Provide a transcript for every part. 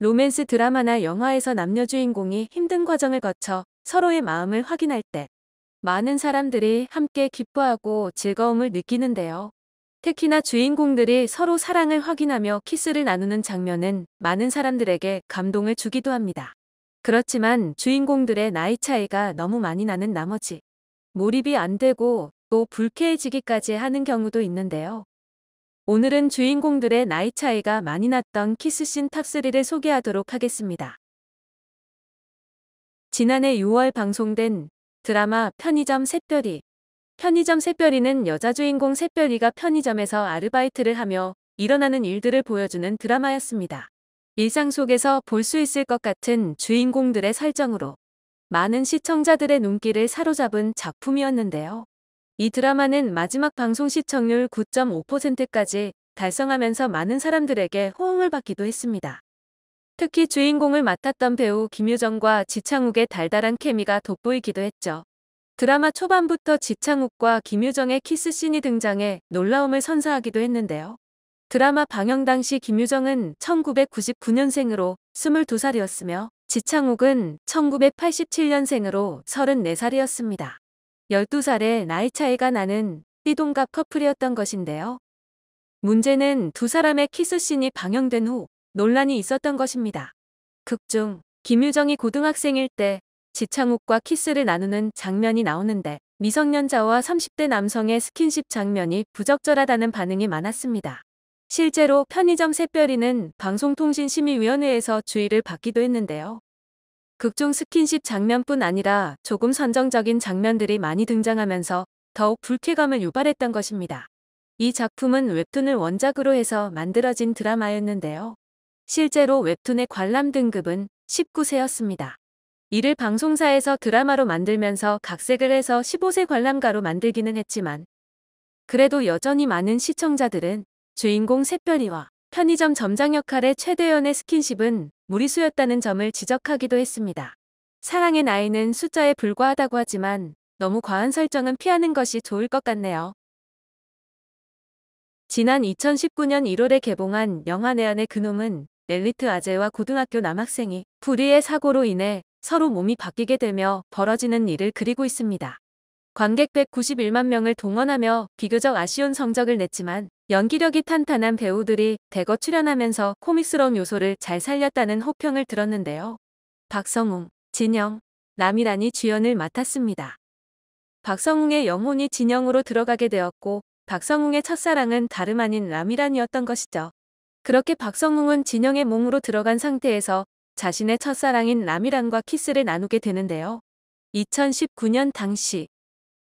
로맨스 드라마나 영화에서 남녀 주인공이 힘든 과정을 거쳐 서로의 마음을 확인할 때 많은 사람들이 함께 기뻐하고 즐거움을 느끼는데요. 특히나 주인공들이 서로 사랑을 확인하며 키스를 나누는 장면은 많은 사람들에게 감동을 주기도 합니다. 그렇지만 주인공들의 나이 차이가 너무 많이 나는 나머지 몰입이 안 되고 또 불쾌해지기까지 하는 경우도 있는데요. 오늘은 주인공들의 나이 차이가 많이 났던 키스신 탑3를 소개하도록 하겠습니다. 지난해 6월 방송된 드라마 편의점 샛별이 편의점 샛별이는 여자 주인공 샛별이가 편의점에서 아르바이트를 하며 일어나는 일들을 보여주는 드라마였습니다. 일상 속에서 볼 수 있을 것 같은 주인공들의 설정으로 많은 시청자들의 눈길을 사로잡은 작품이었는데요. 이 드라마는 마지막 방송 시청률 9.5%까지 달성하면서 많은 사람들에게 호응을 받기도 했습니다. 특히 주인공을 맡았던 배우 김유정과 지창욱의 달달한 케미가 돋보이기도 했죠. 드라마 초반부터 지창욱과 김유정의 키스씬이 등장해 놀라움을 선사하기도 했는데요. 드라마 방영 당시 김유정은 1999년생으로 22살이었으며 지창욱은 1987년생으로 34살이었습니다. 12살의 나이 차이가 나는 띠동갑 커플이었던 것인데요. 문제는 두 사람의 키스씬이 방영된 후 논란이 있었던 것입니다. 극 중 김유정이 고등학생일 때 지창욱과 키스를 나누는 장면이 나오는데 미성년자와 30대 남성의 스킨십 장면이 부적절하다는 반응이 많았습니다. 실제로 편의점 샛별이는 방송통신심의위원회에서 주의를 받기도 했는데요. 극중 스킨십 장면뿐 아니라 조금 선정적인 장면들이 많이 등장하면서 더욱 불쾌감을 유발했던 것입니다. 이 작품은 웹툰을 원작으로 해서 만들어진 드라마였는데요. 실제로 웹툰의 관람 등급은 19세였습니다. 이를 방송사에서 드라마로 만들면서 각색을 해서 15세 관람가로 만들기는 했지만 그래도 여전히 많은 시청자들은 주인공 새별이와 편의점 점장 역할의 최대현의 스킨십은 무리수였다는 점을 지적하기도 했습니다. 사랑의 나이는 숫자에 불과하다고 하지만 너무 과한 설정은 피하는 것이 좋을 것 같네요. 지난 2019년 1월에 개봉한 영화 내안의 그놈은 엘리트 아재와 고등학교 남학생이 불의의 사고로 인해 서로 몸이 바뀌게 되며 벌어지는 일을 그리고 있습니다. 관객 191만 명을 동원하며 비교적 아쉬운 성적을 냈지만 연기력이 탄탄한 배우들이 대거 출연하면서 코믹스러운 요소를 잘 살렸다는 호평을 들었는데요. 박성웅, 진영, 남이란이 주연을 맡았습니다. 박성웅의 영혼이 진영으로 들어가게 되었고 박성웅의 첫사랑은 다름 아닌 라미란이었던 것이죠. 그렇게 박성웅은 진영의 몸으로 들어간 상태에서 자신의 첫사랑인 라미란과 키스를 나누게 되는데요. 2019년 당시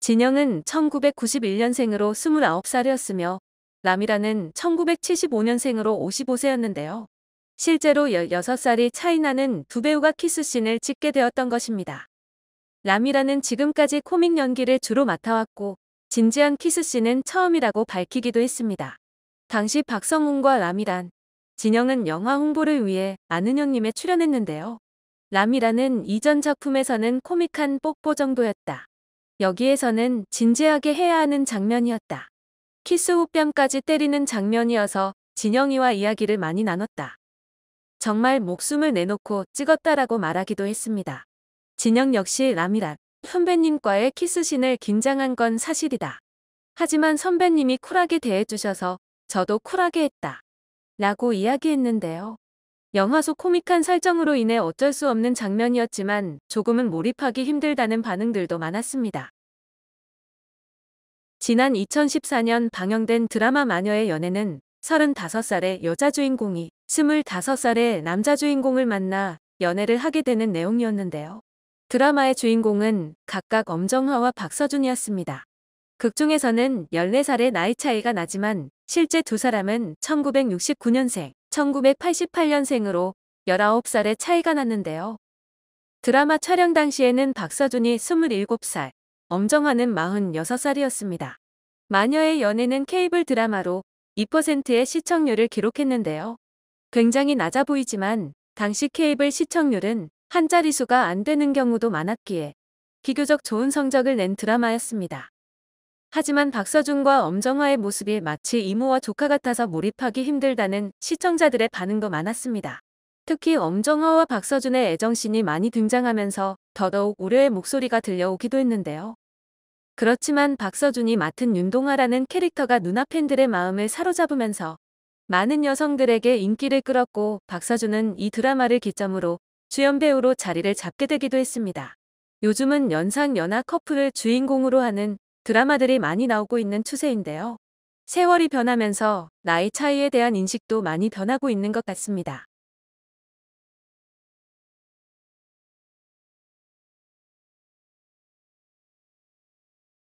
진영은 1991년생으로 29살이었으며 라미라는 1975년생으로 55세였는데요. 실제로 16살이 차이나는 두 배우가 키스씬을 찍게 되었던 것입니다. 라미라는 지금까지 코믹 연기를 주로 맡아왔고 진지한 키스씬은 처음이라고 밝히기도 했습니다. 당시 박성훈과 라미란, 진영은 영화 홍보를 위해 아는형님에 출연했는데요. 라미라는 이전 작품에서는 코믹한 뽀뽀 정도였다. 여기에서는 진지하게 해야 하는 장면이었다. 키스 호병까지 때리는 장면이어서 진영이와 이야기를 많이 나눴다. 정말 목숨을 내놓고 찍었다라고 말하기도 했습니다. 진영 역시 라미란 선배님과의 키스신을 긴장한 건 사실이다. 하지만 선배님이 쿨하게 대해주셔서 저도 쿨하게 했다. 라고 이야기했는데요. 영화 속 코믹한 설정으로 인해 어쩔 수 없는 장면이었지만 조금은 몰입하기 힘들다는 반응들도 많았습니다. 지난 2014년 방영된 드라마 마녀의 연애는 35살의 여자 주인공이 25살의 남자 주인공을 만나 연애를 하게 되는 내용이었는데요. 드라마의 주인공은 각각 엄정화와 박서준이었습니다. 극 중에서는 14살의 나이 차이가 나지만 실제 두 사람은 1969년생, 1988년생으로 19살의 차이가 났는데요. 드라마 촬영 당시에는 박서준이 27살, 엄정화는 46살이었습니다. 마녀의 연애는 케이블 드라마로 2%의 시청률을 기록했는데요. 굉장히 낮아 보이지만 당시 케이블 시청률은 한 자리수가 안 되는 경우도 많았기에 비교적 좋은 성적을 낸 드라마였습니다. 하지만 박서준과 엄정화의 모습이 마치 이모와 조카 같아서 몰입하기 힘들다는 시청자들의 반응도 많았습니다. 특히 엄정화와 박서준의 애정신이 많이 등장하면서 더더욱 우려의 목소리가 들려오기도 했는데요. 그렇지만 박서준이 맡은 윤동아라는 캐릭터가 누나 팬들의 마음을 사로잡으면서 많은 여성들에게 인기를 끌었고 박서준은 이 드라마를 기점으로 주연 배우로 자리를 잡게 되기도 했습니다. 요즘은 연상 연하 커플을 주인공으로 하는 드라마들이 많이 나오고 있는 추세인데요. 세월이 변하면서 나이 차이에 대한 인식도 많이 변하고 있는 것 같습니다.